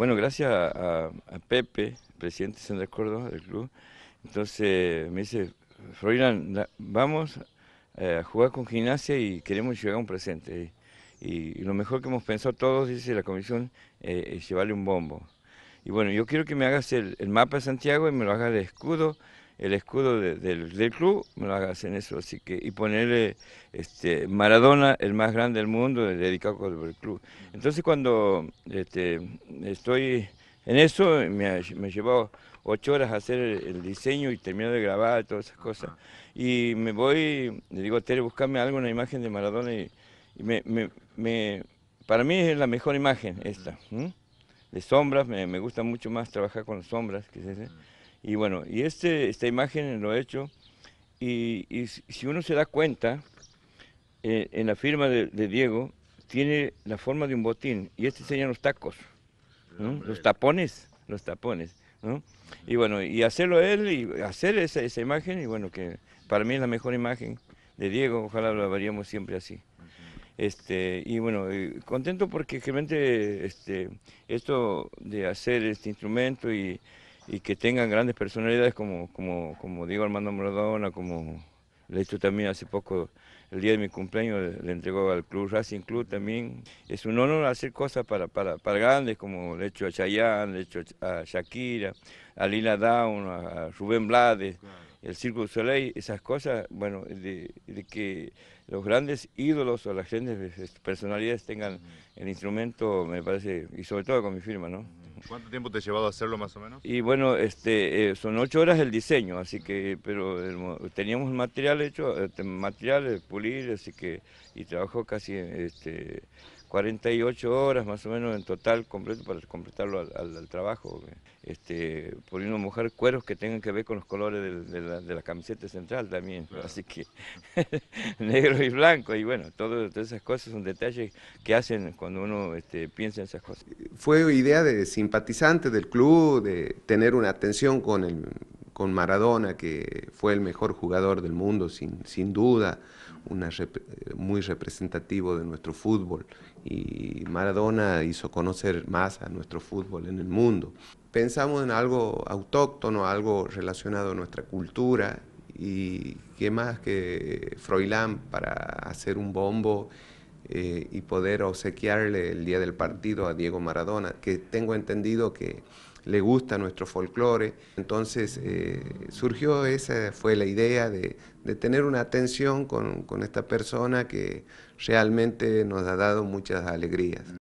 Bueno, gracias a, Pepe, presidente de Sandra del club, entonces me dice, Froilan, vamos eh, a jugar con gimnasia y queremos llegar a un presente. Y, lo mejor que hemos pensado todos, dice la comisión, eh, es llevarle un bombo. Y bueno, yo quiero que me hagas el, el, mapa de Santiago y me lo hagas de escudo el escudo del, club, me lo hagas en eso, así que, y ponerle este, Maradona, el más grande del mundo, dedicado al club. Entonces cuando este, estoy en eso, me, me llevó ocho horas a hacer el, diseño y termino de grabar todas esas cosas. Y me voy, le digo, Tere, buscarme algo, una imagen de Maradona y, y me, me, me, para mí es la mejor imagen esta. De sombras, me, me gusta mucho más trabajar con sombras, que es y bueno, y este, esta imagen lo he hecho, y, si uno se da cuenta, eh, en la firma de, Diego tiene la forma de un botín, y este serían los tacos, los tapones, los tapones. Y bueno, y hacerlo él, y hacer esa, esa imagen, y bueno, que para mí es la mejor imagen de Diego, ojalá lo veríamos siempre así. Este, y bueno, eh, contento porque realmente este, esto de hacer este instrumento y y que tengan grandes personalidades como, como, como Diego Armando Maradona, como le he dicho también hace poco el día de mi cumpleaños le entregó al Club Racing Club también. Es un honor hacer cosas para, para, para grandes, como le he hecho a Chayanne, le he hecho a Shakira, a Lina Down, a Rubén Blades, el Círculo Soleil, esas cosas, bueno, de, de, que los grandes ídolos o las grandes personalidades tengan el instrumento, me parece, y sobre todo con mi firma, ¿no? ¿Cuánto tiempo te ha llevado a hacerlo más o menos? Y bueno, este, eh, son ocho horas el diseño, así que, pero teníamos material hecho, eh, material así que, y trabajó casi este, 48 horas más o menos en total completo para completarlo al, trabajo, este, una mojar cueros que tengan que ver con los colores de, la, camiseta central también, así que negro y blanco, y bueno, todas esas cosas son detalles que hacen cuando uno este, piensa en esas cosas. Fue idea de simpatizante del club, de tener una atención con el con Maradona, que fue el mejor jugador del mundo, sin, sin duda, una muy representativo de nuestro fútbol. Y Maradona hizo conocer más a nuestro fútbol en el mundo. Pensamos en algo autóctono, algo relacionado a nuestra cultura, y qué más que Froilán para hacer un bombo eh, y poder obsequiarle el día del partido a Diego Maradona, que tengo entendido que le gusta nuestro folclore. Entonces eh, surgió esa, fue la idea de, tener una atención con, esta persona que realmente nos ha dado muchas alegrías.